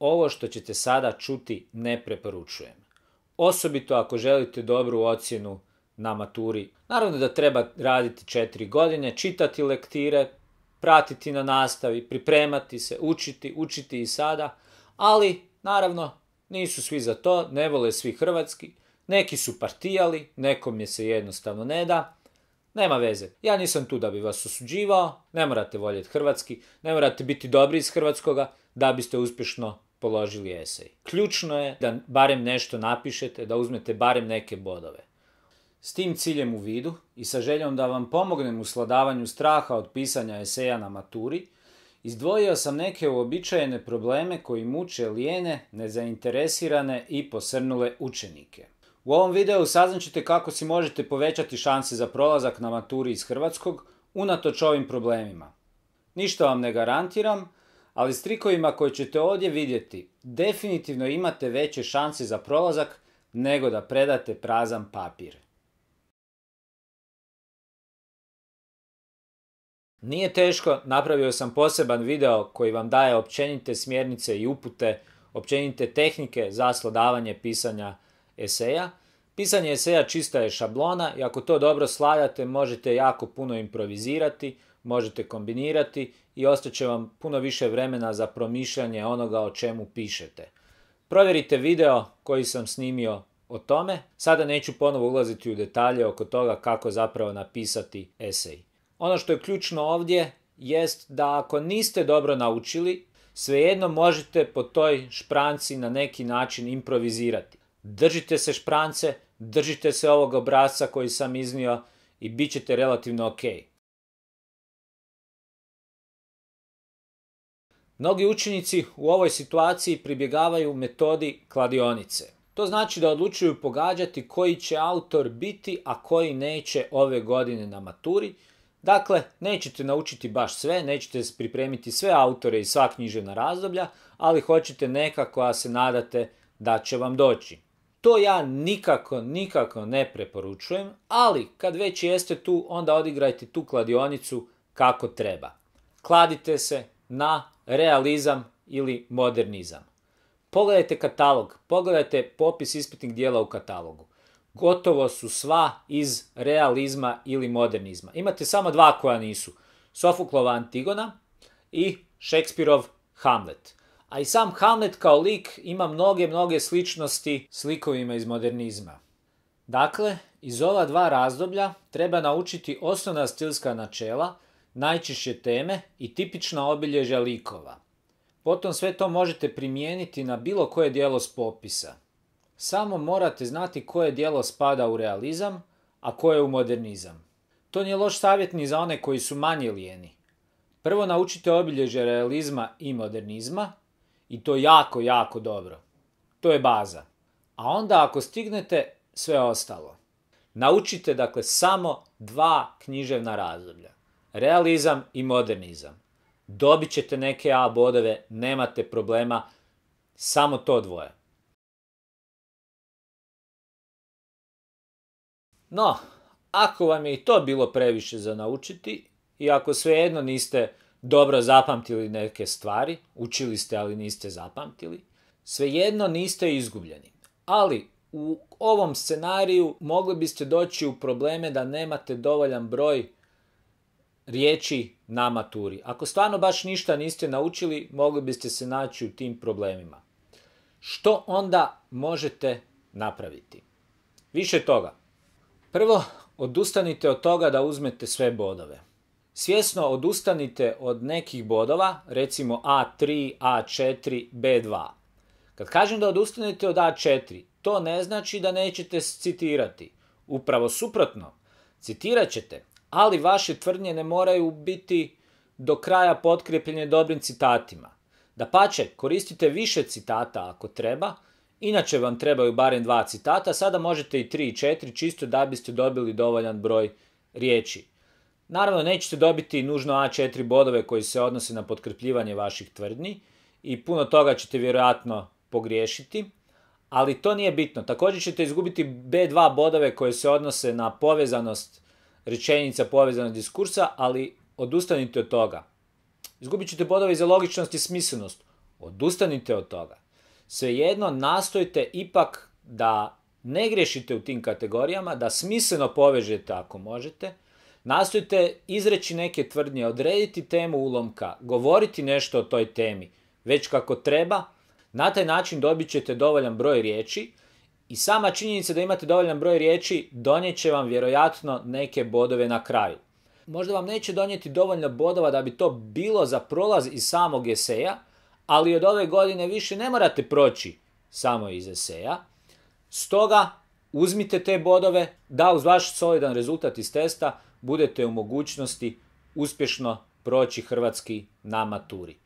Ovo što ćete sada čuti ne preporučujem. Osobito ako želite dobru ocjenu na maturi. Naravno da treba raditi četiri godine, čitati lektire, pratiti na nastavi, pripremati se, učiti, učiti i sada, ali naravno nisu svi za to, ne vole svi hrvatski, neki su partijali, nekom je se jednostavno ne da, nema veze. Ja nisam tu da bi vas osuđivao, ne morate voljeti hrvatski, ne morate biti dobri iz hrvatskoga da biste uspješno položili esej. Ključno je da barem nešto napišete, da uzmete barem neke bodove. S tim ciljem u vidu i sa željom da vam pomognem u sladavanju straha od pisanja eseja na maturi, izdvojio sam neke uobičajene probleme koji muče lijene, nezainteresirane i posrnule učenike. U ovom videu saznaćete kako si možete povećati šanse za prolazak na maturi iz hrvatskog unatoč ovim problemima. Ništa vam ne garantiram, ali s trikovima koje ćete ovdje vidjeti definitivno imate veće šanse za prolazak nego da predate prazan papir. Nije teško, napravio sam poseban video koji vam daje općenite smjernice i upute, općenite tehnike za slodavanje pisanja eseja. Pisanje eseja čista je šablona i ako to dobro sladate možete jako puno improvizirati, možete kombinirati i će vam puno više vremena za promišljanje onoga o čemu pišete. Provjerite video koji sam snimio o tome. Sada neću ponovo ulaziti u detalje oko toga kako zapravo napisati esej. Ono što je ključno ovdje jest da ako niste dobro naučili, svejedno možete po toj špranci na neki način improvizirati. Držite se šprance, držite se ovog obrasca koji sam iznio i bit ćete relativno ok. Mnogi učenici u ovoj situaciji pribjegavaju metodi kladionice. To znači da odlučuju pogađati koji će autor biti, a koji neće ove godine na maturi. Dakle, nećete naučiti baš sve, nećete pripremiti sve autore i sva književna razdoblja, ali hoćete neka koja se nadate da će vam doći. To ja nikako, nikako ne preporučujem, ali kad već jeste tu, onda odigrajte tu kladionicu kako treba. Kladite se na realizam ili modernizam. Pogledajte katalog, pogledajte popis ispitnih dijela u katalogu. Gotovo su sva iz realizma ili modernizma. Imate samo dva koja nisu. Sofuklova Antigona i Šekspirov Hamlet. A i sam Hamlet kao lik ima mnoge, mnoge sličnosti s likovima iz modernizma. Dakle, iz ova dva razdoblja treba naučiti osnovna stilska načela – najčešće teme i tipična obilježja likova. Potom sve to možete primijeniti na bilo koje dijelo s popisa. Samo morate znati koje dijelo spada u realizam, a koje u modernizam. To nije loš savjet ni za one koji su manje lijeni. Prvo naučite obilježje realizma i modernizma i to jako, jako dobro. To je baza. A onda ako stignete, sve ostalo. Naučite dakle samo dva književna razdoblja realizam i modernizam. Dobit ćete neke A bodove, nemate problema, samo to dvoje. No, ako vam je i to bilo previše za naučiti i ako svejedno niste dobro zapamtili neke stvari, učili ste ali niste zapamtili, svejedno niste izgubljeni. Ali u ovom scenariju mogli biste doći u probleme da nemate dovoljan broj riječi na maturi. Ako stvarno baš ništa niste naučili, mogli biste se naći u tim problemima. Što onda možete napraviti? Više toga. Prvo, odustanite od toga da uzmete sve bodove. Svjesno odustanite od nekih bodova, recimo A3, A4, B2. Kad kažem da odustanite od A4, to ne znači da nećete citirati. Upravo suprotno, citirat ćete, ali vaše tvrdnje ne moraju biti do kraja potkrepljene dobrim citatima. Da pače, koristite više citata ako treba, inače vam trebaju barem dva citata, sada možete i tri i četiri, čisto da biste dobili dovoljan broj riječi. Naravno, nećete dobiti nužno A4 bodove koji se odnose na potkrepljivanje vaših tvrdnji i puno toga ćete vjerojatno pogriješiti, ali to nije bitno. Također ćete izgubiti B2 bodove koje se odnose na povezanost rečenica povezana diskursa, ali odustanite od toga. Izgubit ćete bodove za logičnost i smislenost. Odustanite od toga. Svejedno, nastojte ipak da ne grešite u tim kategorijama, da smisleno povežete ako možete, nastojte izreći neke tvrdnje, odrediti temu ulomka, govoriti nešto o toj temi, već kako treba, na taj način dobit ćete dovoljan broj riječi, i sama činjenica da imate dovoljan broj riječi će vam vjerojatno neke bodove na kraju. Možda vam neće donijeti dovoljno bodova da bi to bilo za prolaz iz samog eseja, ali od ove godine više ne morate proći samo iz eseja. Stoga uzmite te bodove da uz vaš solidan rezultat iz testa budete u mogućnosti uspješno proći hrvatski na maturi.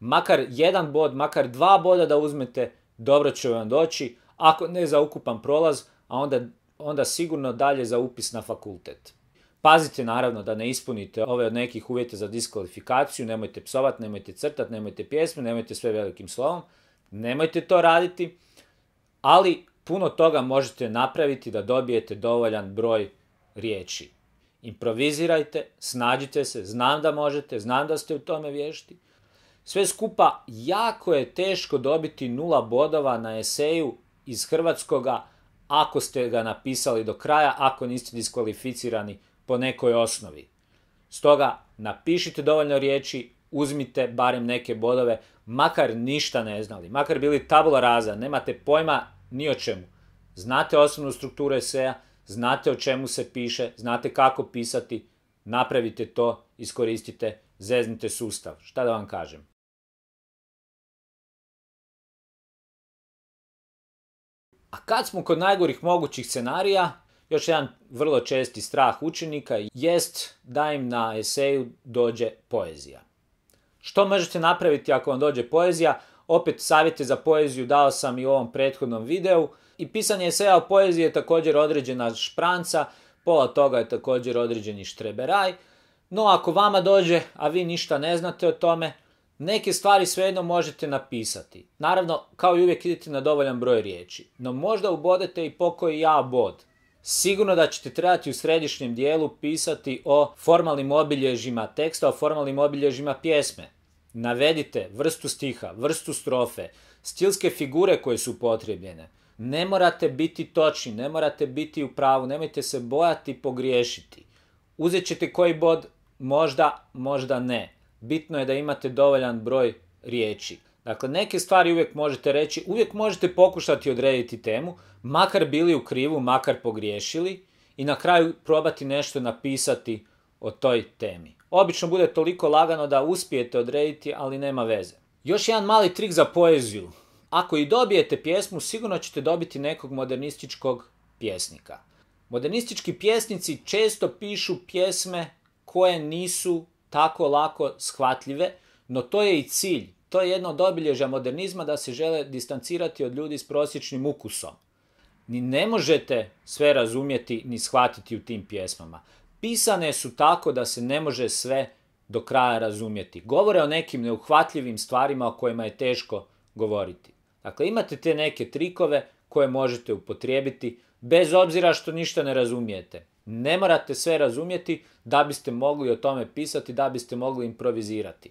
Makar jedan bod, makar dva boda da uzmete, dobro će vam doći, ako ne za ukupan prolaz, a onda, onda sigurno dalje za upis na fakultet. Pazite naravno da ne ispunite ove od nekih uvjeta za diskvalifikaciju, nemojte psovat, nemojte crtat, nemojte pjesme, nemojte sve velikim slovom, nemojte to raditi, ali puno toga možete napraviti da dobijete dovoljan broj riječi. Improvizirajte, snađite se, znam da možete, znam da ste u tome vješti. Sve skupa jako je teško dobiti nula bodova na eseju iz hrvatskoga ako ste ga napisali do kraja, ako niste diskvalificirani po nekoj osnovi. Stoga napišite dovoljno riječi, uzmite barem neke bodove, makar ništa ne znali, makar bili tabula raza, nemate pojma ni o čemu. Znate osnovnu strukturu eseja, znate o čemu se piše, znate kako pisati, napravite to, iskoristite, zeznite sustav. Šta da vam kažem? A kad smo kod najgorih mogućih scenarija, još jedan vrlo česti strah učenika jest da im na eseju dođe poezija. Što možete napraviti ako vam dođe poezija? Opet savjete za poeziju dao sam i u ovom prethodnom videu. I pisanje eseja o poeziji je također određena špranca, pola toga je također određeni štreberaj. No ako vama dođe, a vi ništa ne znate o tome, Neke stvari svejedno možete napisati. Naravno, kao i uvijek idete na dovoljan broj riječi. No možda ubodete i pokoji ja bod. Sigurno da ćete trebati u središnjem dijelu pisati o formalnim obilježima teksta, o formalnim obilježima pjesme. Navedite vrstu stiha, vrstu strofe, stilske figure koje su potrebljene. Ne morate biti točni, ne morate biti u pravu, nemojte se bojati pogriješiti. Uzet ćete koji bod, možda, možda ne bitno je da imate dovoljan broj riječi. Dakle, neke stvari uvijek možete reći, uvijek možete pokušati odrediti temu, makar bili u krivu, makar pogriješili i na kraju probati nešto napisati o toj temi. Obično bude toliko lagano da uspijete odrediti, ali nema veze. Još jedan mali trik za poeziju. Ako i dobijete pjesmu, sigurno ćete dobiti nekog modernističkog pjesnika. Modernistički pjesnici često pišu pjesme koje nisu tako lako shvatljive, no to je i cilj. To je jedno od obilježja modernizma da se žele distancirati od ljudi s prosječnim ukusom. Ni ne možete sve razumjeti ni shvatiti u tim pjesmama. Pisane su tako da se ne može sve do kraja razumjeti. Govore o nekim neuhvatljivim stvarima o kojima je teško govoriti. Dakle, imate te neke trikove koje možete upotrijebiti bez obzira što ništa ne razumijete. Ne morate sve razumjeti da biste mogli o tome pisati, da biste mogli improvizirati.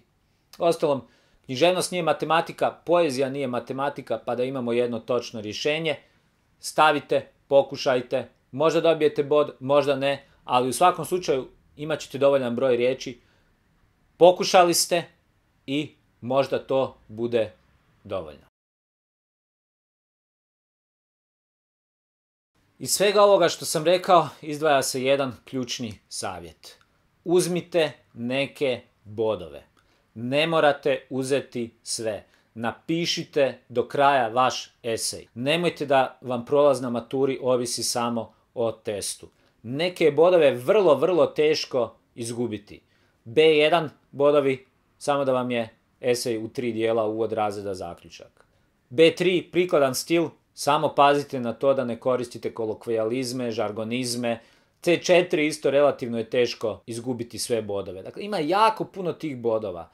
Ostalom, književnost nije matematika, poezija nije matematika, pa da imamo jedno točno rješenje. Stavite, pokušajte, možda dobijete bod, možda ne, ali u svakom slučaju imat ćete dovoljan broj riječi. Pokušali ste i možda to bude dovoljno. Iz svega ovoga što sam rekao izdvaja se jedan ključni savjet. Uzmite neke bodove. Ne morate uzeti sve. Napišite do kraja vaš esej. Nemojte da vam prolaz na maturi ovisi samo o testu. Neke bodove vrlo, vrlo teško izgubiti. B1 bodovi samo da vam je esej u tri dijela uvod razreda zaključak. B3 prikladan stil samo pazite na to da ne koristite kolokvijalizme, žargonizme. C4 isto relativno je teško izgubiti sve bodove. Dakle, ima jako puno tih bodova.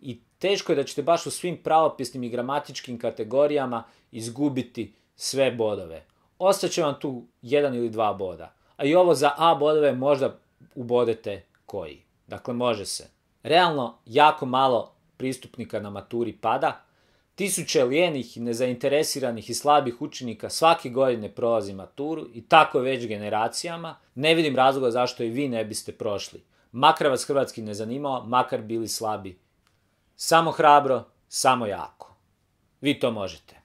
I teško je da ćete baš u svim pravopisnim i gramatičkim kategorijama izgubiti sve bodove. Ostaće vam tu jedan ili dva boda. A i ovo za A bodove možda ubodete koji. Dakle, može se. Realno, jako malo pristupnika na maturi pada, Tisuće lijenih, nezainteresiranih i slabih učenika svake godine prolazi maturu i tako već generacijama. Ne vidim razloga zašto i vi ne biste prošli. Makar vas hrvatski ne zanimao, makar bili slabi. Samo hrabro, samo jako. Vi to možete.